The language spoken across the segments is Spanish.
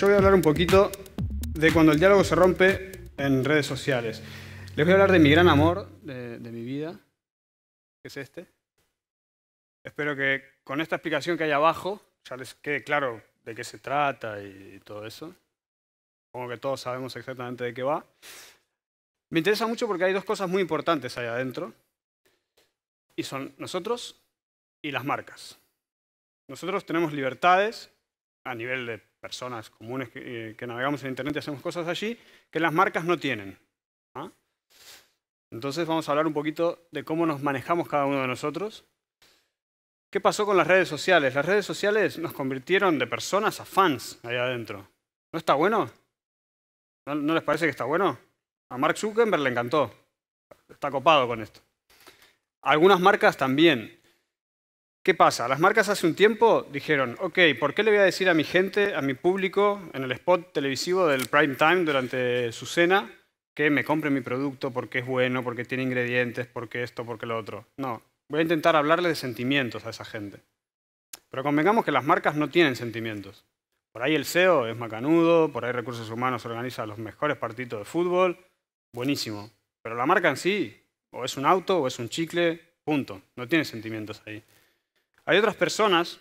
yo voy a hablar un poquito de cuando el diálogo se rompe en redes sociales. Les voy a hablar de mi gran amor de, mi vida, que es este. Espero que con esta explicación que hay abajo ya les quede claro de qué se trata y, todo eso. Supongo que todos sabemos exactamente de qué va. Me interesa mucho porque hay dos cosas muy importantes ahí adentro. Y son nosotros y las marcas. Nosotros tenemos libertades a nivel de personas comunes eh, que, navegamos en Internet y hacemos cosas allí, que las marcas no tienen. ¿ah? Entonces vamos a hablar un poquito de cómo nos manejamos cada uno de nosotros. ¿Qué pasó con las redes sociales? Las redes sociales nos convirtieron de personas a fans allá adentro. ¿No está bueno? no les parece que está bueno? A Mark Zuckerberg le encantó. Está copado con esto. Algunas marcas también. ¿Qué pasa? Las marcas hace un tiempo dijeron, ok, ¿por qué le voy a decir a mi gente, a mi público, en el spot televisivo del prime time durante su cena, que me compre mi producto porque es bueno, porque tiene ingredientes, porque esto, porque lo otro? No, voy a intentar hablarle de sentimientos a esa gente. Pero convengamos que las marcas no tienen sentimientos. Por ahí el CEO es macanudo, por ahí Recursos Humanos organiza los mejores partidos de fútbol, buenísimo. Pero la marca en sí, o es un auto, o es un chicle, punto. No tiene sentimientos ahí. Hay otras personas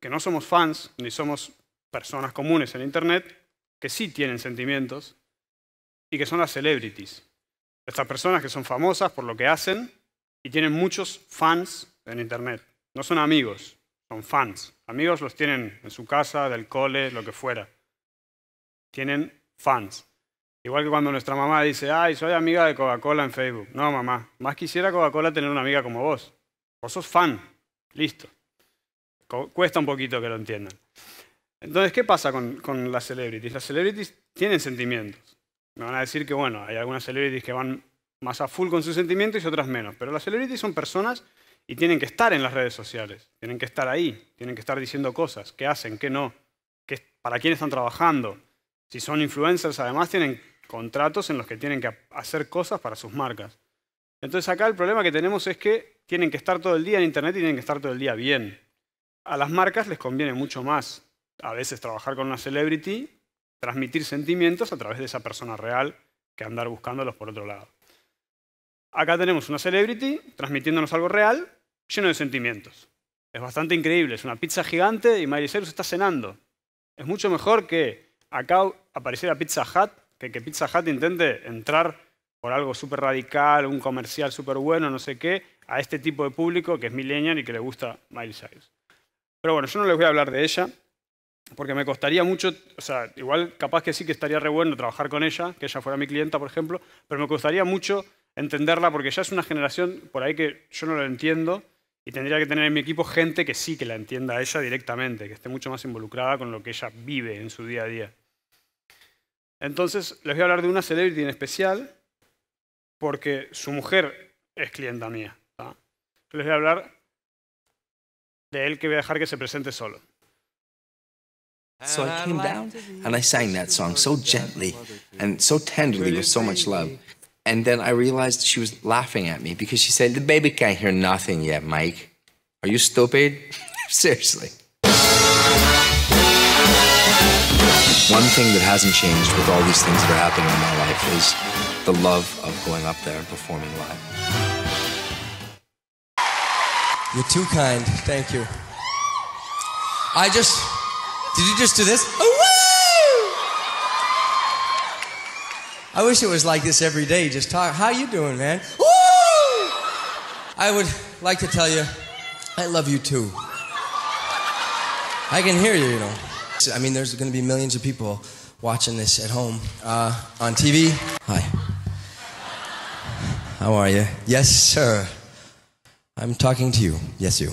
que no somos fans, ni somos personas comunes en Internet, que sí tienen sentimientos y que son las celebrities. Estas personas que son famosas por lo que hacen y tienen muchos fans en Internet. No son amigos, son fans. Amigos los tienen en su casa, del cole, lo que fuera. Tienen fans. Igual que cuando nuestra mamá dice, ay, soy amiga de Coca-Cola en Facebook. No, mamá, más quisiera Coca-Cola tener una amiga como vos. Vos sos fan Listo. Cuesta un poquito que lo entiendan. Entonces, ¿qué pasa con, las celebrities? Las celebrities tienen sentimientos. Me van a decir que, bueno, hay algunas celebrities que van más a full con sus sentimientos y otras menos. Pero las celebrities son personas y tienen que estar en las redes sociales. Tienen que estar ahí. Tienen que estar diciendo cosas. ¿Qué hacen? ¿Qué no? ¿Qué, ¿Para quién están trabajando? Si son influencers, además tienen contratos en los que tienen que hacer cosas para sus marcas. Entonces acá el problema que tenemos es que tienen que estar todo el día en Internet y tienen que estar todo el día bien. A las marcas les conviene mucho más a veces trabajar con una celebrity, transmitir sentimientos a través de esa persona real que andar buscándolos por otro lado. Acá tenemos una celebrity transmitiéndonos algo real, lleno de sentimientos. Es bastante increíble, es una pizza gigante y Miley Cyrus está cenando. Es mucho mejor que acá apareciera Pizza Hut, que, que Pizza Hut intente entrar por algo súper radical, un comercial súper bueno, no sé qué, a este tipo de público que es millennial y que le gusta Miley Cyrus. Pero bueno, yo no les voy a hablar de ella, porque me costaría mucho, o sea, igual capaz que sí que estaría re bueno trabajar con ella, que ella fuera mi clienta, por ejemplo, pero me costaría mucho entenderla porque ya es una generación por ahí que yo no la entiendo y tendría que tener en mi equipo gente que sí que la entienda a ella directamente, que esté mucho más involucrada con lo que ella vive en su día a día. Entonces, les voy a hablar de una celebrity en especial porque su mujer es clienta mía. Les voy a hablar de él que voy a dejar que se presente solo. So I came down and I sang that song so gently and so tenderly with so much love. And then I realized she was laughing at me because she said, The baby can't hear nothing yet, Mike. Are you stupid? Seriously. One thing that hasn't changed with all these things that are happening in my life is the love of going up there and performing live. You're too kind. Thank you. I just. Did you just do this? Oh, I wish it was like this every day. Just talk. How you doing, man? Woo! I would like to tell you, I love you too. I can hear you, you know. I mean, there's going to be millions of people watching this at home uh, on TV. Hi. How are you? Yes, sir. I'm talking to you. Yes, you.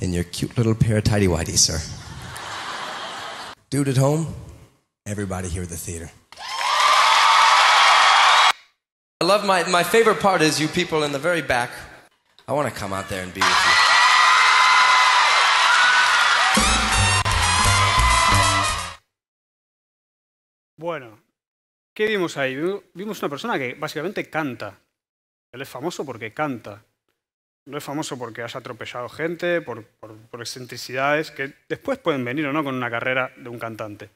In your cute little pair of tidy whities, sir. Dude at home, everybody here at the theater. I love my, my favorite part is you people in the very back. I want to come out there and be with you. Bueno, ¿qué vimos ahí? Vimos una persona que básicamente canta. Él es famoso porque canta. no es famoso porque haya atropellado gente, por, excentricidades que después pueden venir o no con una carrera de un cantante.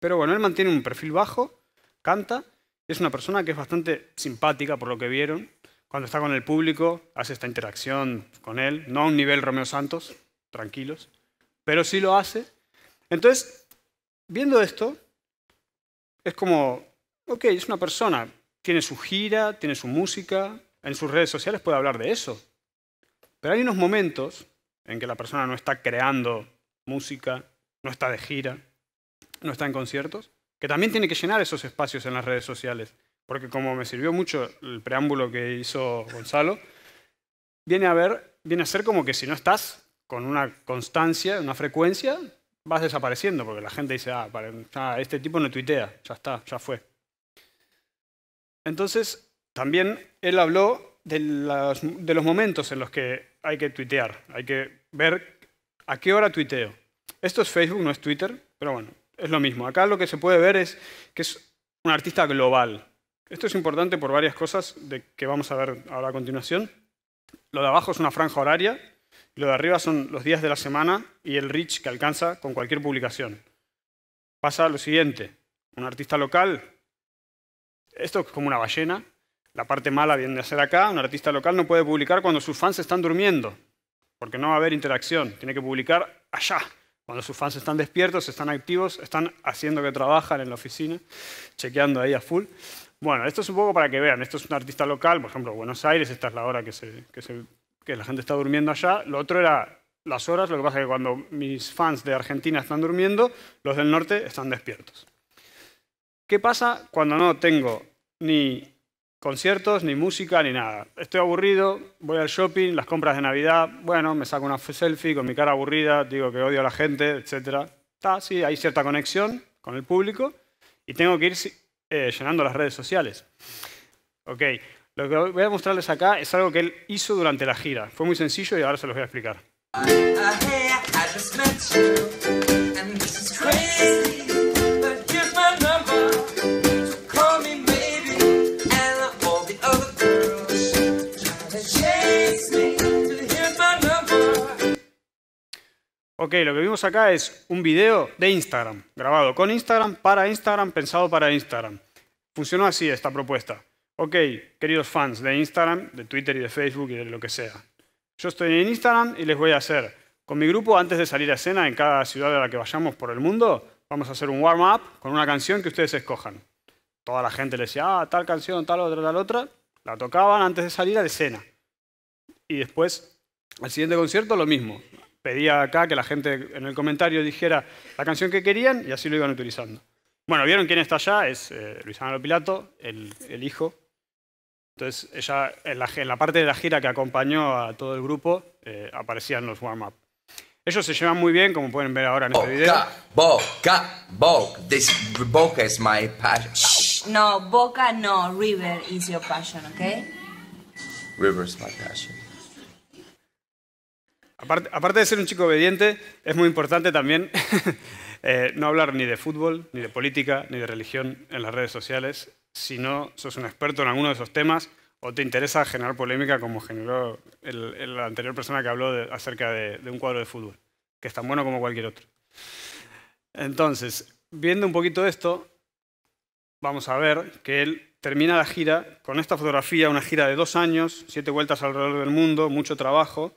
Pero bueno, él mantiene un perfil bajo, canta, es una persona que es bastante simpática por lo que vieron. Cuando está con el público, hace esta interacción con él, no a un nivel Romeo Santos, tranquilos, pero sí lo hace. Entonces, viendo esto, es como, ok, es una persona, tiene su gira, tiene su música, en sus redes sociales puede hablar de eso, pero hay unos momentos en que la persona no está creando música, no está de gira, no está en conciertos, que también tiene que llenar esos espacios en las redes sociales. Porque como me sirvió mucho el preámbulo que hizo Gonzalo, viene a, ver, viene a ser como que si no estás con una constancia, una frecuencia, vas desapareciendo, porque la gente dice, ah, este tipo no tuitea, ya está, ya fue. Entonces, también él habló de, los momentos en los que hay que tuitear. Hay que ver a qué hora tuiteo. Esto es Facebook, no es Twitter, pero bueno, es lo mismo. Acá lo que se puede ver es que es un artista global. Esto es importante por varias cosas que vamos a ver ahora a continuación. Lo de abajo es una franja horaria, lo de arriba son los días de la semana y el reach que alcanza con cualquier publicación. Pasa lo siguiente, un artista local, esto es como una ballena, la parte mala viene a ser acá, un artista local no puede publicar cuando sus fans están durmiendo, porque no va a haber interacción, tiene que publicar allá, cuando sus fans están despiertos, están activos, están haciendo que trabajan en la oficina, chequeando ahí a full. Bueno, esto es un poco para que vean, esto es un artista local, por ejemplo, Buenos Aires, esta es la hora que, que la gente está durmiendo allá. Lo otro era las horas, lo que pasa es que cuando mis fans de Argentina están durmiendo, los del norte están despiertos. ¿Qué pasa cuando no tengo ni conciertos, ni música, ni nada. Estoy aburrido, voy al shopping, las compras de Navidad, bueno, me saco una selfie con mi cara aburrida, digo que odio a la gente, etc. Está, sí, hay cierta conexión con el público y tengo que ir eh, llenando las redes sociales. Ok, lo que voy a mostrarles acá es algo que él hizo durante la gira. Fue muy sencillo y ahora se los voy a explicar. Ok, lo que vimos acá es un video de Instagram, grabado con Instagram, para Instagram, pensado para Instagram. Funcionó así esta propuesta. Ok, queridos fans de Instagram, de Twitter y de Facebook y de lo que sea. Yo estoy en Instagram y les voy a hacer, con mi grupo, antes de salir a escena en cada ciudad de la que vayamos por el mundo, vamos a hacer un warm-up con una canción que ustedes escojan. Toda la gente le decía, ah, tal canción, tal otra, tal otra. La tocaban antes de salir a escena. Y después, al siguiente concierto, lo mismo pedía acá que la gente en el comentario dijera la canción que querían y así lo iban utilizando. Bueno, vieron quién está allá, es Luisana eh, Luis Pilato, el, el, hijo. Entonces, ella, en la, en la, parte de la gira que acompañó a todo el grupo, eh, aparecían los warm-up. Ellos se llevan muy bien, como pueden ver ahora en este video. Boca, Boca, This Boca is my passion. no, Boca no, River is your passion, ¿ok? River is my passion. Aparte, de ser un chico obediente, es muy importante también eh, no hablar ni de fútbol, ni de política, ni de religión en las redes sociales. Si no sos un experto en alguno de esos temas o te interesa generar polémica como generó la anterior persona que habló acerca de un cuadro de fútbol, que es tan bueno como cualquier otro. Entonces, viendo un poquito esto, vamos a ver que él termina la gira con esta fotografía, una gira de dos años, siete vueltas alrededor del mundo, mucho trabajo,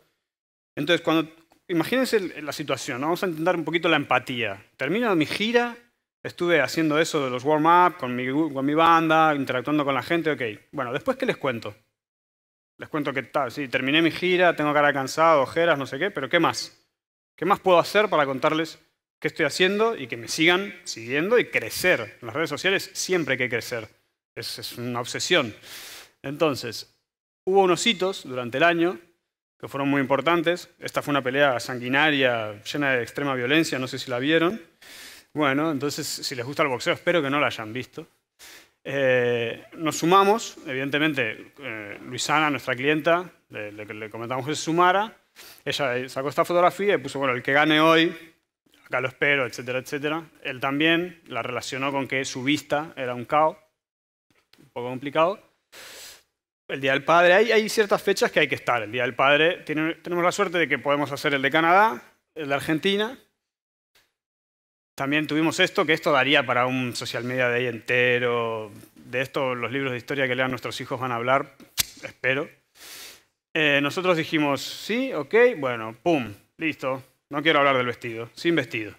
entonces, cuando, imagínense la situación, vamos a intentar un poquito la empatía. Termino mi gira, estuve haciendo eso de los warm-up con mi, banda, interactuando con la gente, ok. Bueno, después, ¿qué les cuento? Les cuento que tal, terminé mi gira, tengo cara cansada, ojeras, no sé qué, pero ¿qué más? ¿Qué más puedo hacer para contarles qué estoy haciendo y que me sigan siguiendo y crecer? En las redes sociales siempre hay que crecer. es una obsesión. Entonces, hubo unos hitos durante el año que fueron muy importantes. Esta fue una pelea sanguinaria, llena de extrema violencia, no sé si la vieron. Bueno, entonces, si les gusta el boxeo, espero que no la hayan visto. Eh, nos sumamos, evidentemente, eh, Luisana, nuestra clienta, le, le, le, comentamos que se sumara. Ella sacó esta fotografía y puso, bueno, el que gane hoy, acá lo espero, etcétera, etcétera. Él también la relacionó con que su vista era un caos, un poco complicado el Día del Padre. Hay, ciertas fechas que hay que estar. El Día del Padre, tenemos la suerte de que podemos hacer el de Canadá, el de Argentina. También tuvimos esto, que esto daría para un social media de ahí entero. De esto los libros de historia que lean nuestros hijos van a hablar, espero. Eh, nosotros dijimos, sí, ok, bueno, pum, listo. No quiero hablar del vestido, sin vestido.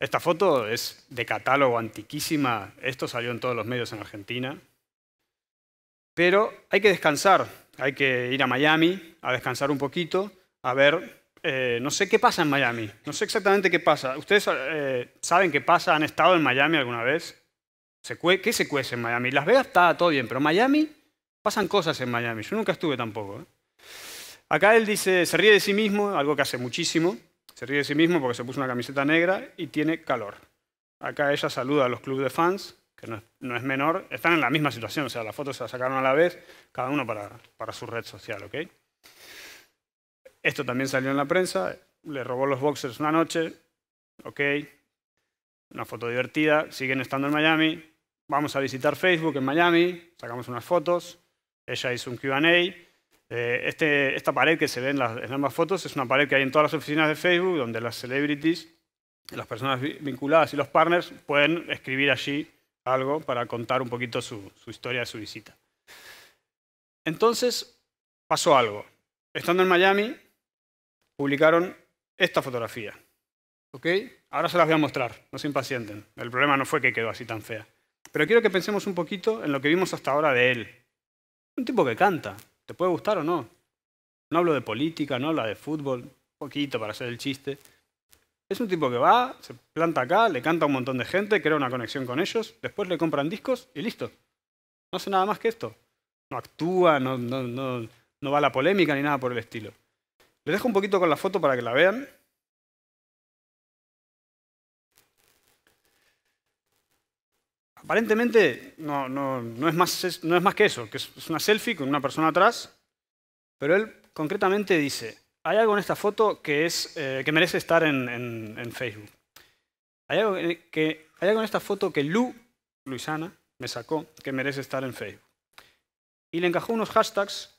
Esta foto es de catálogo antiquísima. Esto salió en todos los medios en Argentina. Pero hay que descansar, hay que ir a Miami a descansar un poquito, a ver, eh, no sé qué pasa en Miami, no sé exactamente qué pasa. ¿Ustedes eh, saben qué pasa? ¿Han estado en Miami alguna vez? ¿Qué se cuece en Miami? Las Vegas está todo bien, pero Miami, pasan cosas en Miami. Yo nunca estuve tampoco. ¿eh? Acá él dice, se ríe de sí mismo, algo que hace muchísimo. Se ríe de sí mismo porque se puso una camiseta negra y tiene calor. Acá ella saluda a los clubes de fans que no es, menor, están en la misma situación. O sea, las fotos se las sacaron a la vez, cada uno para, su red social. ¿ok? Esto también salió en la prensa. Le robó los boxers una noche. ¿ok? Una foto divertida. Siguen estando en Miami. Vamos a visitar Facebook en Miami. Sacamos unas fotos. Ella hizo un QA. Eh, este, esta pared que se ve en, las, en ambas fotos es una pared que hay en todas las oficinas de Facebook, donde las celebrities, las personas vinculadas y los partners pueden escribir allí algo para contar un poquito su, historia de su visita. Entonces pasó algo. Estando en Miami, publicaron esta fotografía. ¿Ok? Ahora se las voy a mostrar, no se impacienten. El problema no fue que quedó así tan fea. Pero quiero que pensemos un poquito en lo que vimos hasta ahora de él. Un tipo que canta, te puede gustar o no. No hablo de política, no hablo de fútbol, poquito para hacer el chiste. Es un tipo que va, se planta acá, le canta a un montón de gente, crea una conexión con ellos, después le compran discos y listo. No hace nada más que esto. No actúa, no, va a la polémica ni nada por el estilo. Les dejo un poquito con la foto para que la vean. Aparentemente no, es más, no es más que eso, que es una selfie con una persona atrás, pero él concretamente dice, hay algo en esta foto que, es, eh, que merece estar en, Facebook. Hay algo, en esta foto que Lu, Luisana, me sacó, que merece estar en Facebook. Y le encajó unos hashtags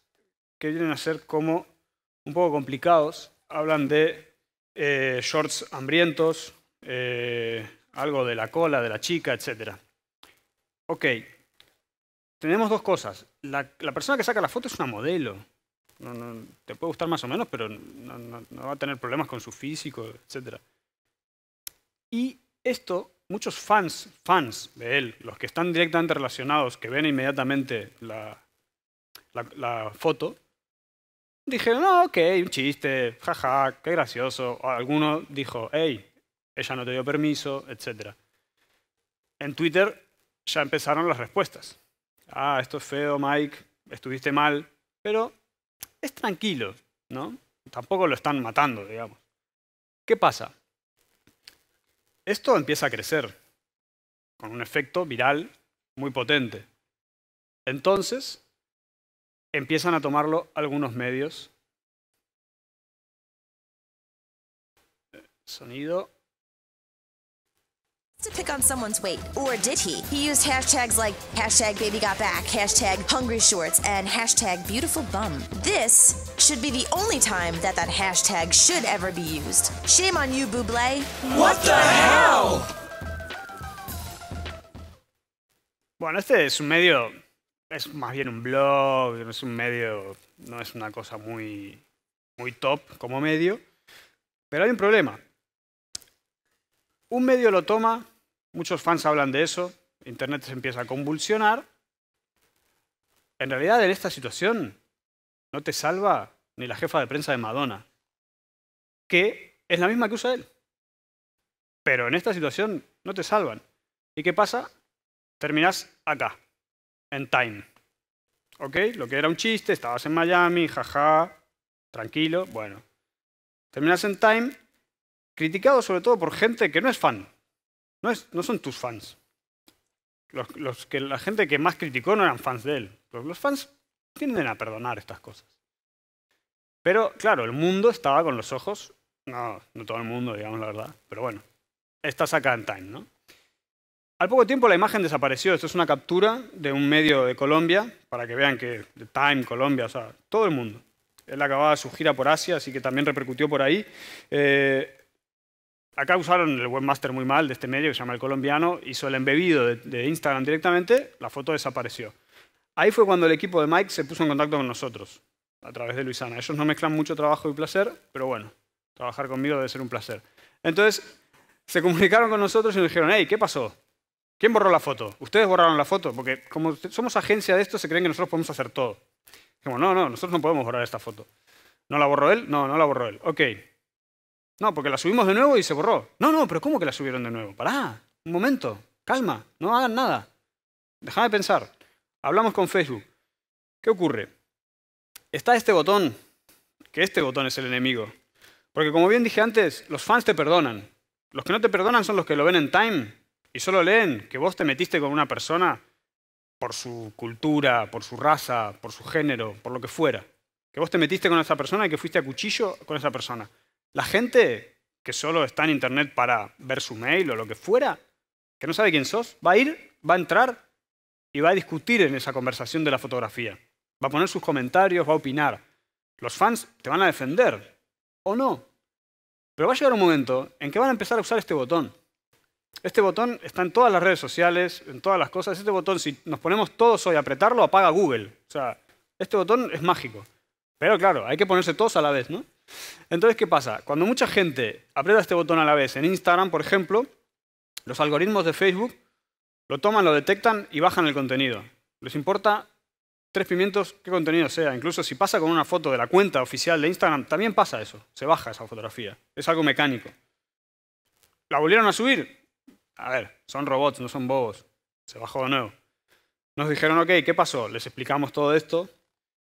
que vienen a ser como un poco complicados. Hablan de eh, shorts hambrientos, eh, algo de la cola de la chica, etc. Ok, tenemos dos cosas. la persona que saca la foto es una modelo. No, te puede gustar más o menos, pero no, va a tener problemas con su físico, etc. Y esto, muchos fans, fans de él, los que están directamente relacionados, que ven inmediatamente la, foto, dijeron, no, ah, ok, un chiste, jaja, qué gracioso. alguno dijo, hey, ella no te dio permiso, etc. En Twitter ya empezaron las respuestas. Ah, esto es feo, Mike, estuviste mal, pero es tranquilo, ¿no? Tampoco lo están matando, digamos. ¿Qué pasa? Esto empieza a crecer con un efecto viral muy potente. Entonces, empiezan a tomarlo algunos medios. Eh, sonido. to pick on someone's weight, or did he? He used hashtags like hashtag baby got back, hashtag hungry shorts, and hashtag beautiful bum. This should be the only time that that hashtag should ever be used. Shame on you, Buble. What the hell? Bueno, este es un medio, es más bien un blog, es un medio, no es una cosa muy, muy top como medio, pero hay un problema. Un medio lo toma, muchos fans hablan de eso, Internet se empieza a convulsionar. En realidad, en esta situación, no te salva ni la jefa de prensa de Madonna, que es la misma que usa él. Pero en esta situación no te salvan. ¿Y qué pasa? Terminas acá, en Time. ¿Ok? Lo que era un chiste, estabas en Miami, jaja, tranquilo, bueno. Terminas en Time criticado sobre todo por gente que no es fan. No, es, no son tus fans. Los, que, la gente que más criticó no eran fans de él. Los, fans tienden a perdonar estas cosas. Pero claro, el mundo estaba con los ojos, no, no todo el mundo, digamos la verdad, pero bueno, está acá en Time, ¿no? Al poco tiempo la imagen desapareció. Esto es una captura de un medio de Colombia, para que vean que Time, Colombia, o sea, todo el mundo. Él acababa su gira por Asia, así que también repercutió por ahí. Eh, acá usaron el webmaster muy mal de este medio que se llama El Colombiano, hizo el embebido de, Instagram directamente, la foto desapareció. Ahí fue cuando el equipo de Mike se puso en contacto con nosotros, a través de Luisana. Ellos no mezclan mucho trabajo y placer, pero bueno, trabajar conmigo debe ser un placer. Entonces, se comunicaron con nosotros y nos dijeron, hey, ¿qué pasó? ¿Quién borró la foto? ¿Ustedes borraron la foto? Porque como somos agencia de esto, se creen que nosotros podemos hacer todo. Dijimos, no, no, nosotros no podemos borrar esta foto. ¿No la borró él? No, no la borró él. Ok, no, porque la subimos de nuevo y se borró. No, no, pero ¿cómo que la subieron de nuevo? Pará, un momento, calma, no hagan nada. Dejadme pensar. Hablamos con Facebook. ¿Qué ocurre? Está este botón, que este botón es el enemigo. Porque como bien dije antes, los fans te perdonan. Los que no te perdonan son los que lo ven en Time y solo leen que vos te metiste con una persona por su cultura, por su raza, por su género, por lo que fuera. Que vos te metiste con esa persona y que fuiste a cuchillo con esa persona. La gente que solo está en Internet para ver su mail o lo que fuera, que no sabe quién sos, va a ir, va a entrar y va a discutir en esa conversación de la fotografía. Va a poner sus comentarios, va a opinar. Los fans te van a defender, o no. Pero va a llegar un momento en que van a empezar a usar este botón. Este botón está en todas las redes sociales, en todas las cosas. Este botón, si nos ponemos todos hoy a apretarlo, apaga Google. O sea, este botón es mágico. Pero claro, hay que ponerse todos a la vez, ¿no? Entonces, ¿qué pasa? Cuando mucha gente aprieta este botón a la vez en Instagram, por ejemplo, los algoritmos de Facebook lo toman, lo detectan y bajan el contenido. Les importa tres pimientos qué contenido sea. Incluso si pasa con una foto de la cuenta oficial de Instagram, también pasa eso. Se baja esa fotografía. Es algo mecánico. ¿La volvieron a subir? A ver, son robots, no son bobos. Se bajó de nuevo. Nos dijeron, ok, ¿qué pasó? Les explicamos todo esto.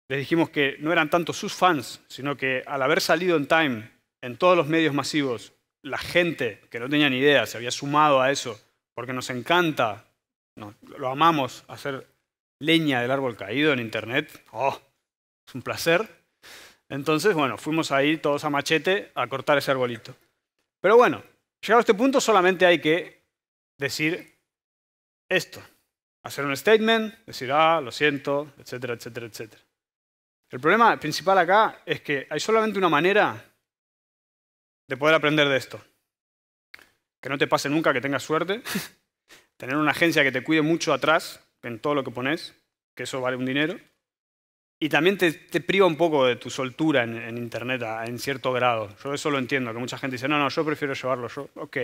Les dijimos que no eran tanto sus fans, sino que al haber salido en Time, en todos los medios masivos, la gente que no tenía ni idea se había sumado a eso, porque nos encanta, lo amamos, hacer leña del árbol caído en Internet. ¡Oh! Es un placer. Entonces, bueno, fuimos ahí todos a machete a cortar ese arbolito. Pero bueno, llegado a este punto solamente hay que decir esto. Hacer un statement, decir, ah, lo siento, etcétera, etcétera, etcétera. El problema principal acá es que hay solamente una manera de poder aprender de esto. Que no te pase nunca que tengas suerte, tener una agencia que te cuide mucho atrás en todo lo que pones, que eso vale un dinero, y también te, priva un poco de tu soltura en, Internet en cierto grado. Yo eso lo entiendo, que mucha gente dice, no, no, yo prefiero llevarlo yo. Ok.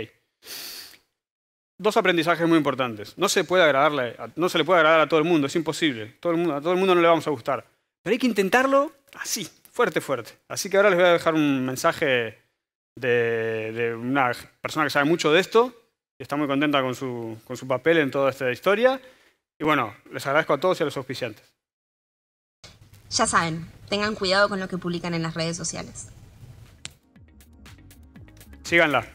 Dos aprendizajes muy importantes. No se, puede agradarle, no se le puede agradar a todo el mundo, es imposible. Todo mundo, a todo el mundo no le vamos a gustar. Pero hay que intentarlo así, fuerte, fuerte. Así que ahora les voy a dejar un mensaje de, de una persona que sabe mucho de esto y está muy contenta con su, con su papel en toda esta historia. Y bueno, les agradezco a todos y a los auspiciantes. Ya saben, tengan cuidado con lo que publican en las redes sociales. Síganla.